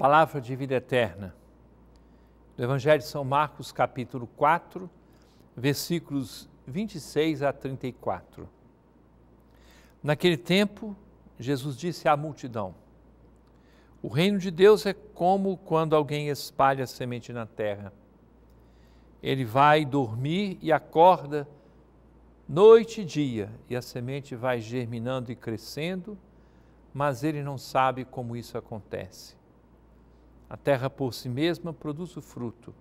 palavra de vida eterna. Do Evangelho de São Marcos, capítulo 4, versículos 26 a 34. Naquele tempo, Jesus disse à multidão: O reino de Deus é como quando alguém espalha semente na terra. Ele vai dormir e acorda noite e dia, e a semente vai germinando e crescendo, mas ele não sabe como isso acontece a terra por si mesma produz o fruto.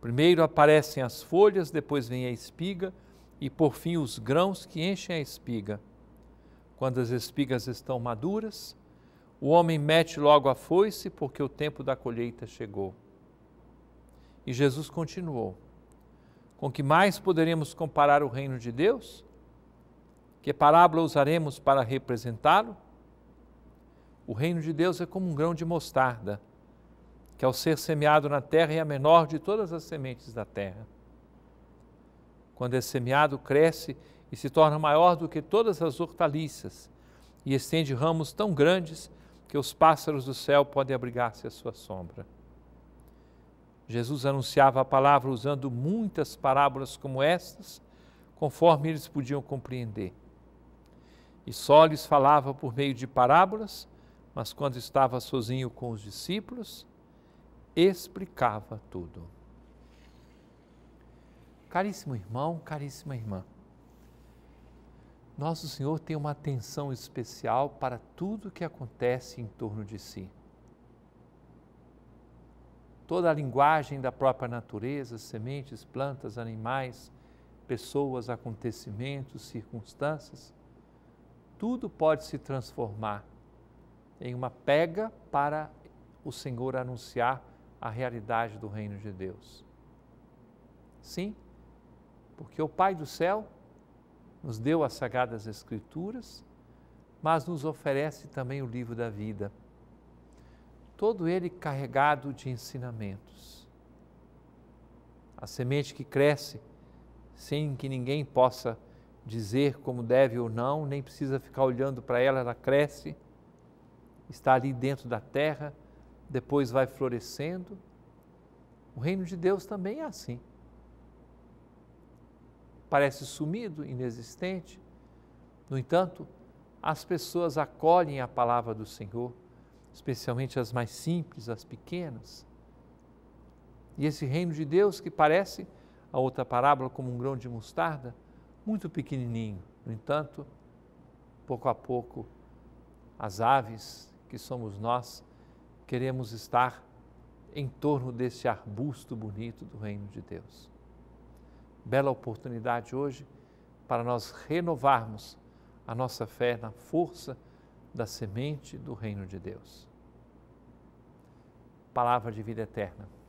Primeiro aparecem as folhas, depois vem a espiga e por fim os grãos que enchem a espiga. Quando as espigas estão maduras, o homem mete logo a foice porque o tempo da colheita chegou. E Jesus continuou: Com que mais poderemos comparar o reino de Deus? Que parábola usaremos para representá-lo? O reino de Deus é como um grão de mostarda, que ao ser semeado na terra é a menor de todas as sementes da terra. Quando é semeado, cresce e se torna maior do que todas as hortaliças, e estende ramos tão grandes que os pássaros do céu podem abrigar-se à sua sombra. Jesus anunciava a palavra usando muitas parábolas como estas, conforme eles podiam compreender. E só lhes falava por meio de parábolas, mas quando estava sozinho com os discípulos, explicava tudo. Caríssimo irmão, caríssima irmã, nosso Senhor tem uma atenção especial para tudo que acontece em torno de si. Toda a linguagem da própria natureza, sementes, plantas, animais, pessoas, acontecimentos, circunstâncias, tudo pode se transformar em uma pega para o Senhor anunciar a realidade do reino de Deus. Sim, porque o Pai do céu nos deu as sagradas Escrituras, mas nos oferece também o livro da vida, todo ele carregado de ensinamentos. A semente que cresce sem que ninguém possa dizer como deve ou não, nem precisa ficar olhando para ela, ela cresce está ali dentro da terra, depois vai florescendo. O reino de Deus também é assim. Parece sumido, inexistente. No entanto, as pessoas acolhem a palavra do Senhor, especialmente as mais simples, as pequenas. E esse reino de Deus, que parece a outra parábola como um grão de mostarda, muito pequenininho, no entanto, pouco a pouco, as aves que somos nós, queremos estar em torno desse arbusto bonito do Reino de Deus. Bela oportunidade hoje para nós renovarmos a nossa fé na força da semente do Reino de Deus. Palavra de vida eterna.